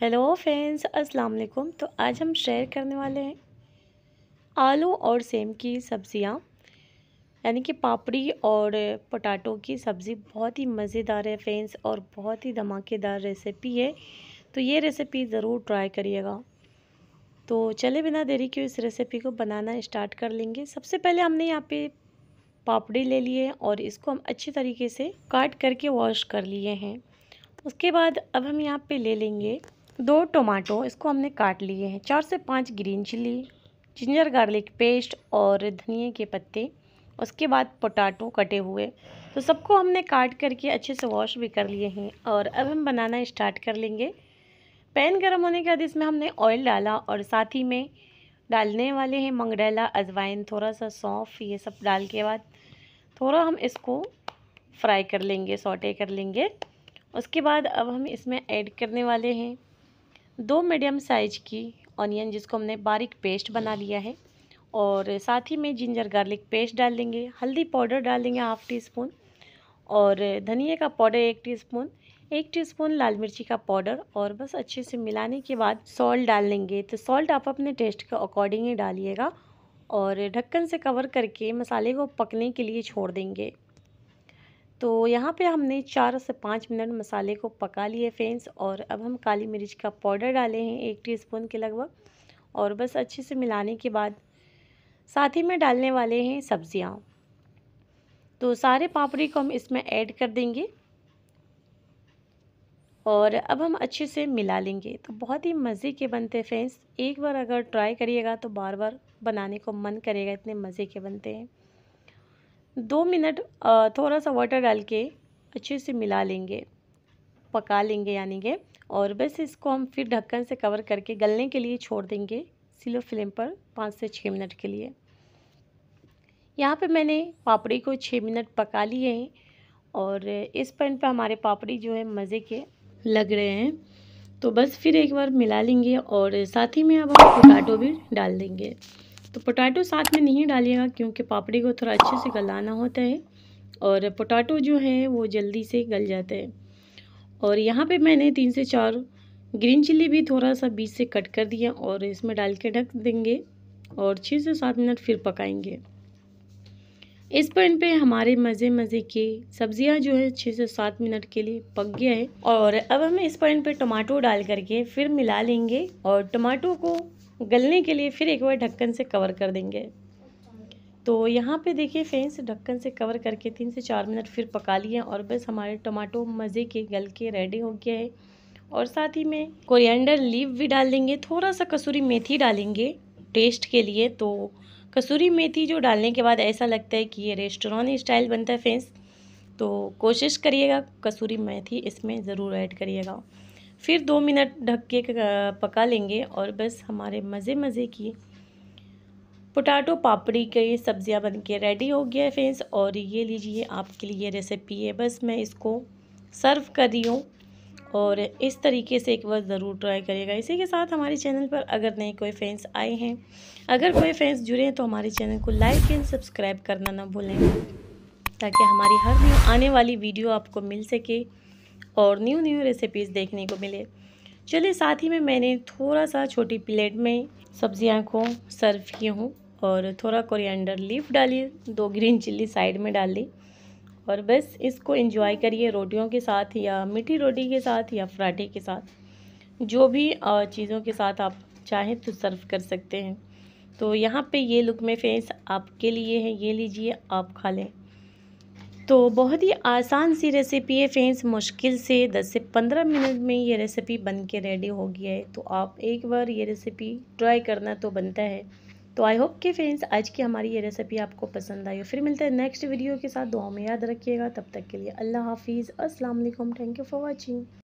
hello friends अस्सलाम वालेकुम तो आज हम शेयर करने वाले हैं आलू और सेम की सब्ज़ियाँ यानी कि पापड़ी और पोटाटो की सब्ज़ी बहुत ही मज़ेदार है फ्रेंड्स और बहुत ही धमाकेदार रेसिपी है तो ये रेसिपी ज़रूर ट्राई करिएगा तो चले बिना देरी के इस रेसिपी को बनाना स्टार्ट कर लेंगे सबसे पहले हमने यहाँ पर पापड़ी ले लिए और इसको हम अच्छे तरीके से काट करके वॉश कर लिए हैं उसके बाद अब हम यहाँ पे ले लेंगे दो टोमाटो इसको हमने काट लिए हैं चार से पाँच green chilli ginger garlic paste और धनिए के पत्ते उसके बाद पोटाटो कटे हुए तो सबको हमने काट करके अच्छे से वॉश भी कर लिए हैं और अब हम बनाना स्टार्ट कर लेंगे पैन गर्म होने के बाद इसमें हमने ऑयल डाला और साथ ही में डालने वाले हैं मंगडेला अजवाइन थोड़ा सा सौंफ ये सब डाल के बाद थोड़ा हम इसको फ्राई कर लेंगे सॉटे कर लेंगे उसके बाद अब हम इसमें ऐड करने वाले हैं दो मीडियम साइज की ऑनियन जिसको हमने बारीक पेस्ट बना लिया है और साथ ही में जिंजर गार्लिक पेस्ट डाल देंगे हल्दी पाउडर डाल देंगे हाफ़ टी स्पून और धनिया का पाउडर एक टी स्पून एक टीस्पून लाल मिर्ची का पाउडर और बस अच्छे से मिलाने के बाद सॉल्ट डाल लेंगे तो सॉल्ट आप अपने टेस्ट के अकॉर्डिंग ही डालिएगा और ढक्कन से कवर करके मसाले को पकने के लिए छोड़ देंगे तो यहाँ पे हमने चार से पाँच मिनट मसाले को पका लिए फ्रेंड्स और अब हम काली मिर्च का पाउडर डाले हैं एक टीस्पून के लगभग और बस अच्छे से मिलाने के बाद साथ ही में डालने वाले हैं सब्ज़ियाँ तो सारे पापड़ी को हम इसमें ऐड कर देंगे और अब हम अच्छे से मिला लेंगे तो बहुत ही मज़े के बनते हैं फ्रेंड्स एक बार अगर ट्राई करिएगा तो बार बार बनाने को मन करेगा इतने मज़े के बनते हैं दो मिनट थोड़ा सा वाटर डाल के अच्छे से मिला लेंगे पका लेंगे यानी के और बस इसको हम फिर ढक्कन से कवर करके गलने के लिए छोड़ देंगे स्लो फ्लेम पर पाँच से छः मिनट के लिए यहाँ पे मैंने पापड़ी को छः मिनट पका लिए हैं और इस पॉइंट पे हमारे पापड़ी जो है मज़े के लग रहे हैं तो बस फिर एक बार मिला लेंगे और साथ ही में अब हम पोटाटो भी डाल देंगे तो पोटैटो साथ में नहीं डालिएगा क्योंकि पापड़ी को थोड़ा अच्छे से गलाना होता है और पोटैटो जो है वो जल्दी से गल जाता है और यहाँ पे मैंने तीन से चार ग्रीन चिल्ली भी थोड़ा सा बीच से कट कर दिया और इसमें डाल के ढक देंगे और छः से सात मिनट फिर पकाएंगे इस पॉइंट पे हमारे मज़े मज़े के सब्जियां जो है छः से सात मिनट के लिए पक गया है और अब हम इस पॉइंट पे टमाटो डाल करके फिर मिला लेंगे और टमाटो को गलने के लिए फिर एक बार ढक्कन से कवर कर देंगे तो यहाँ पे देखिए फेंस ढक्कन से कवर करके तीन से चार मिनट फिर पका लिए और बस हमारे टमाटो मज़े के गल के रेडी हो गया है और साथ ही में कोरिएंडर लीव भी डाल देंगे थोड़ा सा कसूरी मेथी डालेंगे टेस्ट के लिए तो कसूरी मेथी जो डालने के बाद ऐसा लगता है कि ये रेस्टोरेंट स्टाइल बनता है फ्रेंड्स तो कोशिश करिएगा कसूरी मेथी इसमें ज़रूर ऐड करिएगा फिर दो मिनट ढक के पका लेंगे और बस हमारे मज़े मज़े की पोटाटो पापड़ी की सब्ज़ियाँ बन के रेडी हो गया है फ्रेंड्स और ये लीजिए आपके लिए रेसिपी है बस मैं इसको सर्व कर रही हूँ और इस तरीके से एक बार ज़रूर ट्राई करिएगा इसी के साथ हमारे चैनल पर अगर नए कोई फ्रेंड्स आए हैं अगर कोई फ्रेंड्स जुड़े हैं तो हमारे चैनल को लाइक एंड सब्सक्राइब करना ना भूलें ताकि हमारी हर न्यू आने वाली वीडियो आपको मिल सके और न्यू न्यू रेसिपीज़ देखने को मिले चलिए साथ ही में मैंने थोड़ा सा छोटी प्लेट में सब्जियां को सर्व किए हूँ और थोड़ा कोरिएंडर लीफ डाली दो ग्रीन चिल्ली साइड में डाल दी और बस इसको इंजॉय करिए रोटियों के साथ या मीठी रोटी के साथ या फ्राठे के साथ जो भी चीज़ों के साथ आप चाहें तो सर्व कर सकते हैं तो यहाँ पे ये लुक में फेस आपके लिए है ये लीजिए आप खा लें तो बहुत ही आसान सी रेसिपी है फेंस मुश्किल से 10 से 15 मिनट में ये रेसिपी बन के रेडी हो गया है तो आप एक बार ये रेसिपी ट्राई करना तो बनता है तो आई होप कि फ्रेंड्स आज की हमारी ये रेसिपी आपको पसंद आई हो फिर मिलते हैं नेक्स्ट वीडियो के साथ दुआ में याद रखिएगा तब तक के लिए अल्लाह हाफिज़ अस्सलाम वालेकुम थैंक यू फॉर वॉचिंग